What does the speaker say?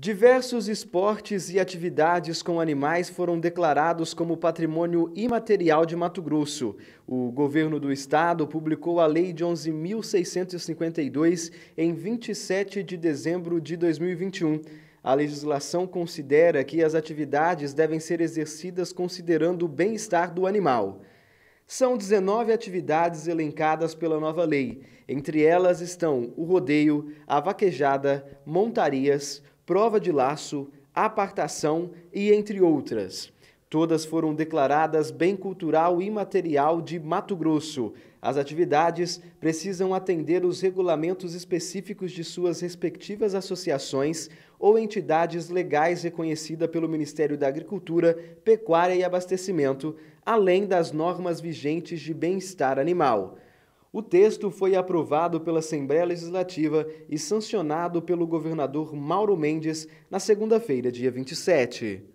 Diversos esportes e atividades com animais foram declarados como patrimônio imaterial de Mato Grosso. O governo do estado publicou a Lei de 11.652 em 27 de dezembro de 2021. A legislação considera que as atividades devem ser exercidas considerando o bem-estar do animal. São 19 atividades elencadas pela nova lei. Entre elas estão o rodeio, a vaquejada, montarias, prova de laço, apartação e entre outras. Todas foram declaradas Bem Cultural e material de Mato Grosso. As atividades precisam atender os regulamentos específicos de suas respectivas associações ou entidades legais reconhecida pelo Ministério da Agricultura, Pecuária e Abastecimento, além das normas vigentes de bem-estar animal. O texto foi aprovado pela Assembleia Legislativa e sancionado pelo governador Mauro Mendes na segunda-feira, dia 27.